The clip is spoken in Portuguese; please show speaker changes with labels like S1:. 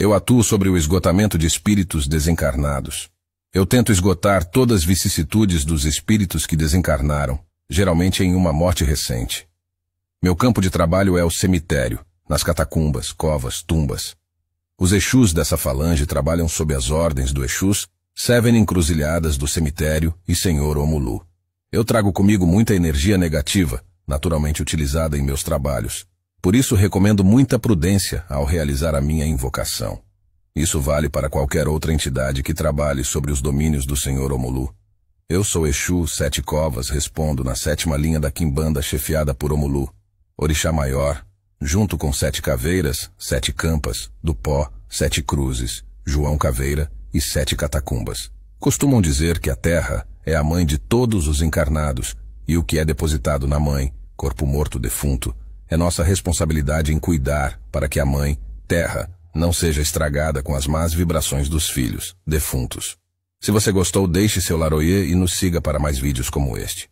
S1: Eu atuo sobre o esgotamento de espíritos desencarnados. Eu tento esgotar todas as vicissitudes dos espíritos que desencarnaram, geralmente em uma morte recente. Meu campo de trabalho é o cemitério, nas catacumbas, covas, tumbas. Os Exus dessa falange trabalham sob as ordens do Exus, servem encruzilhadas do cemitério e Senhor Omulu. Eu trago comigo muita energia negativa, naturalmente utilizada em meus trabalhos, por isso recomendo muita prudência ao realizar a minha invocação. Isso vale para qualquer outra entidade que trabalhe sobre os domínios do Senhor Omulu. Eu sou Exu Sete Covas, respondo na sétima linha da Quimbanda chefiada por Omulu, Orixá Maior, junto com Sete Caveiras, Sete Campas, do Pó, Sete Cruzes, João Caveira e Sete Catacumbas. Costumam dizer que a Terra é a mãe de todos os encarnados e o que é depositado na mãe, corpo morto defunto, é nossa responsabilidade em cuidar para que a mãe, terra, não seja estragada com as más vibrações dos filhos, defuntos. Se você gostou, deixe seu laroyer e nos siga para mais vídeos como este.